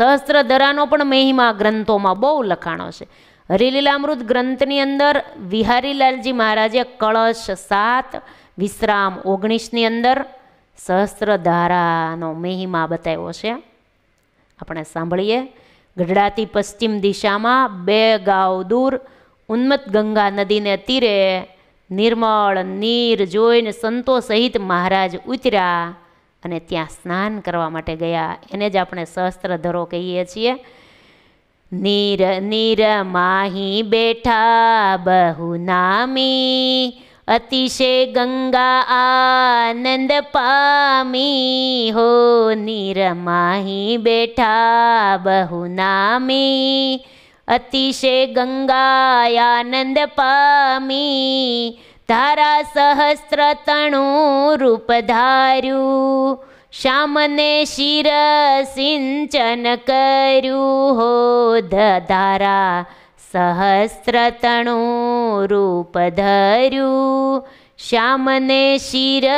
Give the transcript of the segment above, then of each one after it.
સહસ્ત્રધરાનો પણ મહિમા ગ્રંથોમાં બહુ લખાણો છે હરિલીલામૃત ગ્રંથની અંદર વિહારીલાલજી મહારાજે કળશ સાત વિશ્રામ ઓગણીસની અંદર સહસ્ત્રધારાનો મહિમા બતાવ્યો છે આપણે સાંભળીએ ગઢડાથી પશ્ચિમ દિશામાં બે ગાંવ દૂર ઉન્મત ગંગા નદીને તીરે નિર્મળ નીર જોઈને સંતો સહિત મહારાજ ઉતર્યા અને ત્યાં સ્નાન કરવા માટે ગયા એને જ આપણે સહસ્ત્રધરો કહીએ છીએ નીર નીર માહી બેઠા બહુ નામી અતિશય ગંગા આનંદ પામી હો નિરમાહી બેઠા બહુ નામી અતિશય ગંગા આનંદ પામી તારા સહસ્ત્ર તણું રૂપ ધાર્યું શ્યામને શિર સિંચન કર્યું હો ધારા સહસ્ત્ર તણું રૂપ ધર્યું શ્યામને શિર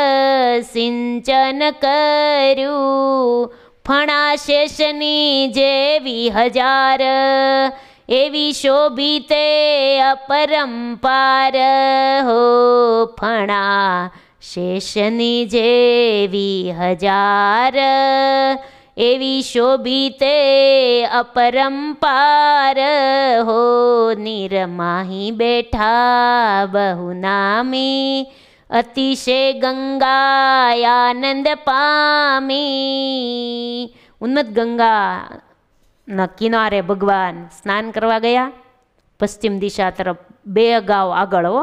સિંચન કર્યું ફણા શેષની જેવી હજાર એવી શોભિતે અપરંપાર હો ફણા શેષની જેવી હજાર એવી શોભિતે અપરંપાર હો નિરમાહી બેઠા બહુ નામી અતિશય ગંગા આનંદ પામી ઉન્મત ગંગા ના કિનારે ભગવાન સ્નાન કરવા ગયા પશ્ચિમ દિશા તરફ બે ગાવ આગળ હો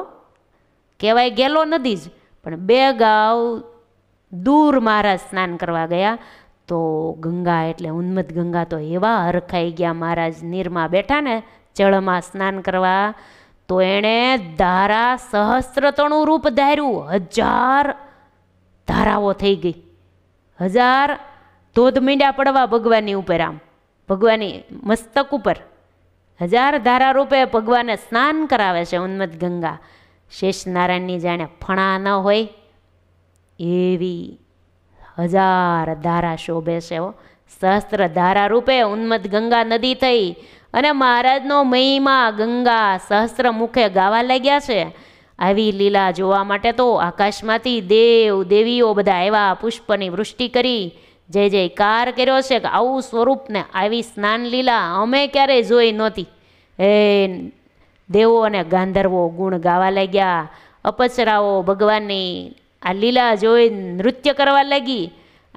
કહેવાય ગયેલો નદી જ પણ બે ગાવ દૂર મહારાજ સ્નાન કરવા ગયા તો ગંગા એટલે ઉન્મત ગંગા તો એવા હરખાઈ ગયા મહારાજ નીરમાં બેઠા ને જળમાં સ્નાન કરવા તો એણે ધારા સહસ્ત્રતણું રૂપ ધાર્યું હજાર ધારાઓ થઈ ગઈ હજાર ધોધ મીંડા પડવા ભગવાનની ઉપર આમ ભગવાનની મસ્તક ઉપર હજાર ધારા રૂપે ભગવાને સ્નાન કરાવે છે ઉન્મત ગંગા શેષ નારાયણની જાણે ફણા ન હોય એવી હજાર ધારા શોભે છે હો સહસ્ત્ર ધારા રૂપે ઉન્મત ગંગા નદી થઈ અને મહારાજનો મહિમા ગંગા સહસ્ત્ર મુખે ગાવા લાગ્યા છે આવી લીલા જોવા માટે તો આકાશમાંથી દેવ દેવીઓ બધા આવ્યા પુષ્પની વૃષ્ટિ કરી જય જયકાર કર્યો છે કે આવું સ્વરૂપને આવી સ્નાન લીલા અમે ક્યારેય જોઈ નહોતી એ દેવો અને ગાંધર્વો ગુણ ગાવા લાગ્યા અપસરાઓ ભગવાનની આ લીલા જોઈ નૃત્ય કરવા લાગી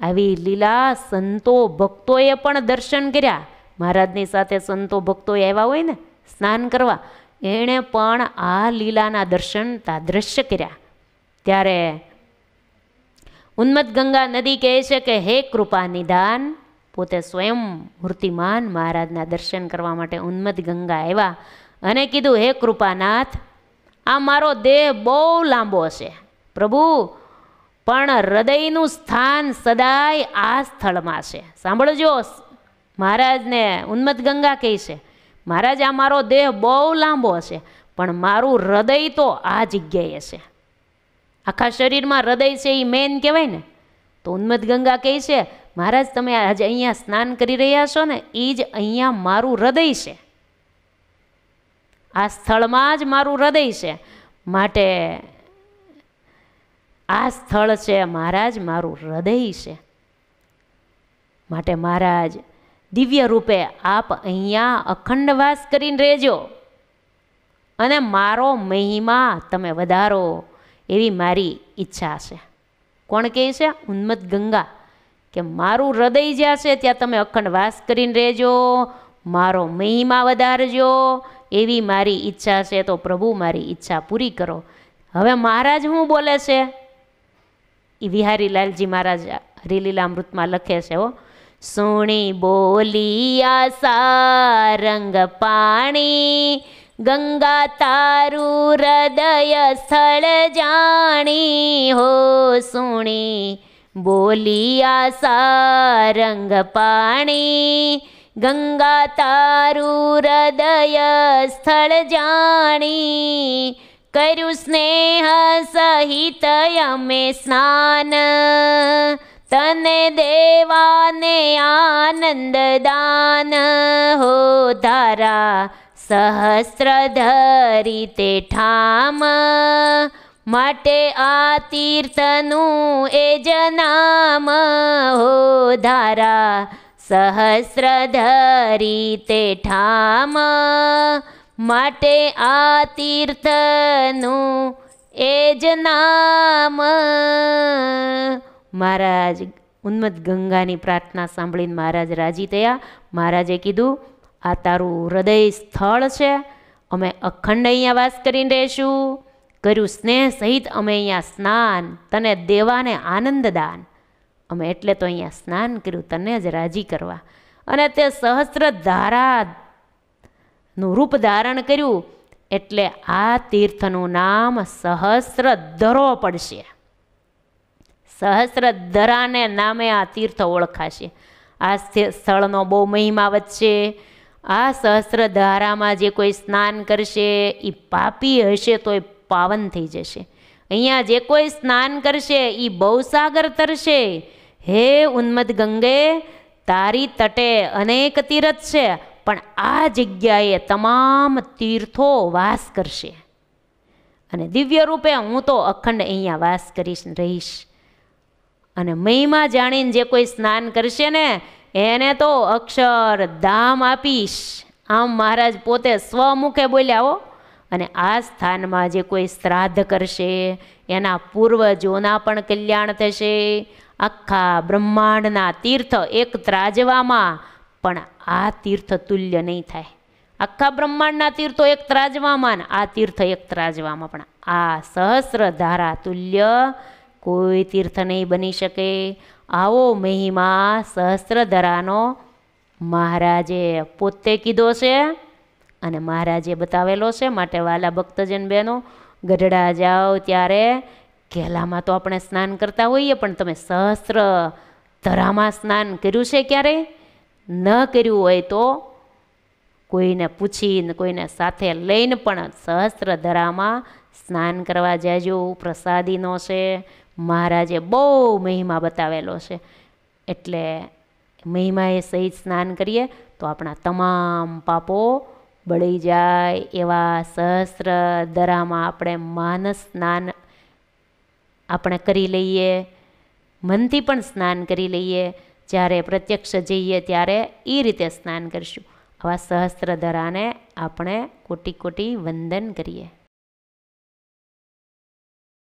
આવી લીલા સંતો ભક્તોએ પણ દર્શન કર્યા મહારાજની સાથે સંતો ભક્તો આવ્યા હોય ને સ્નાન કરવા એણે પણ આ લીલાના દર્શન તાદ્રશ્ય કર્યા ત્યારે ઉન્મત ગંગા નદી કહે છે કે હે કૃપા નિદાન પોતે સ્વયં મૂર્તિમાન મહારાજના દર્શન કરવા માટે ઉન્મત ગંગા આવ્યા અને કીધું હે કૃપાનાથ આ મારો દેહ બહુ લાંબો છે પ્રભુ પણ હૃદયનું સ્થાન સદાય આ સ્થળમાં છે સાંભળજો મહારાજને ઉન્મત ગંગા કહી છે મહારાજ આ મારો દેહ બહુ લાંબો હશે પણ મારું હૃદય તો આ જગ્યાએ છે આખા શરીરમાં હૃદય છે એ મેન કહેવાય ને તો ઉન્મદ ગંગા કહે છે મહારાજ તમે આજે અહીંયા સ્નાન કરી રહ્યા છો ને એ જ અહીંયા મારું હૃદય છે આ સ્થળમાં જ મારું હૃદય છે માટે આ સ્થળ છે મહારાજ મારું હૃદય છે માટે મહારાજ દિવ્ય રૂપે આપ અહીંયા અખંડવાસ કરીને રહેજો અને મારો મહિમા તમે વધારો એવી મારી ઈચ્છા છે કોણ કહે છે ઉન્મત ગંગા કે મારું હૃદય જ્યાં છે ત્યાં તમે અખંડ વાસ કરીને રહેજો મારો મહિમા વધારજો એવી મારી ઈચ્છા છે તો પ્રભુ મારી ઈચ્છા પૂરી કરો હવે મહારાજ શું બોલે છે એ લાલજી મહારાજ હરીલીલા અમૃતમાં લખે છે હો સુણી બોલી આસા રંગ પાણી गंगातारू तारु हृदय स्थल जाी होणी बोलि पाणी गङ्गा तारु हृदय स्थल जानी करु स्नेह सहित सहितयमे स्नान तन आनंददान हो धारा સહસ્રધરી તે ઠામ માટે આ તીર્થનું એ જનામ હો ધારા સહસ્રધરી તે ઠામ માટે આ તીર્થનું એ જ નામ મહારાજ ઉન્મત ગંગાની પ્રાર્થના સાંભળીને મહારાજ રાજી થયા મહારાજે કીધું આ તારું હૃદય સ્થળ છે અમે અખંડ અહીંયા વાસ કરીને રહીશું કર્યું સ્નેહ સહિત અમે અહીંયા સ્નાન તને દેવાને આનંદદાન અમે એટલે તો અહીંયા સ્નાન કર્યું તને જ રાજી કરવા અને તે સહસ્ત્ર ધારાનું રૂપ ધારણ કર્યું એટલે આ તીર્થનું નામ સહસ્ત્ર દરો પડશે સહસ્ત્ર ધરાને નામે આ તીર્થ ઓળખાશે આ સ્થળનો બહુ મહિમા વચ્ચે આ સહસ્ત્રધારામાં જે કોઈ સ્નાન કરશે એ પાપી હશે તો એ પાવન થઈ જશે અહીંયા જે કોઈ સ્નાન કરશે એ બહુસાગર તરશે હે ઉન્મદ ગંગે તારી તટે અનેક તીરથ છે પણ આ જગ્યાએ તમામ તીર્થો વાસ કરશે અને દિવ્ય રૂપે હું તો અખંડ અહીંયા વાસ કરીશ રહીશ અને મહિમા જાણીને જે કોઈ સ્નાન કરશે ને એને તો અક્ષર દામ આપીશ આમ મહારાજ પોતે સ્વમુખે બોલ્યા હો અને આ સ્થાનમાં જે કોઈ શ્રાદ્ધ કરશે એના પૂર્વજોના પણ કલ્યાણ થશે આખા બ્રહ્માંડના તીર્થ એક ત્રાજવામાં પણ આ તીર્થ તુલ્ય નહીં થાય આખા બ્રહ્માંડના તીર્થો એક ત્રાજવામાં આ તીર્થ એક ત્રાજવામાં પણ આ સહસ્ર ધારા તુલ્ય કોઈ તીર્થ નહીં બની શકે આવો મહિમા સહસ્ત્રધરાનો મહારાજે પોતે કીધો છે અને મહારાજે બતાવેલો છે માટે વાલા ભક્તજન બહેનો ગઢડા જાઓ ત્યારે ઘેલામાં તો આપણે સ્નાન કરતા હોઈએ પણ તમે સહસ્ત્ર ધરામાં સ્નાન કર્યું છે ક્યારે ન કર્યું હોય તો કોઈને પૂછીને કોઈને સાથે લઈને પણ સહસ્ત્ર ધરામાં સ્નાન કરવા જાજો પ્રસાદીનો છે મહારાજે બહુ મહિમા બતાવેલો છે એટલે મહિમાએ સહિત સ્નાન કરીએ તો આપણા તમામ પાપો બળી જાય એવા સહસ્ત્ર દરામાં આપણે માનસ સ્નાન આપણે કરી લઈએ મનથી પણ સ્નાન કરી લઈએ જ્યારે પ્રત્યક્ષ જઈએ ત્યારે એ રીતે સ્નાન કરીશું આવા સહસ્ત્ર દરાને આપણે કોટી કોટી વંદન કરીએ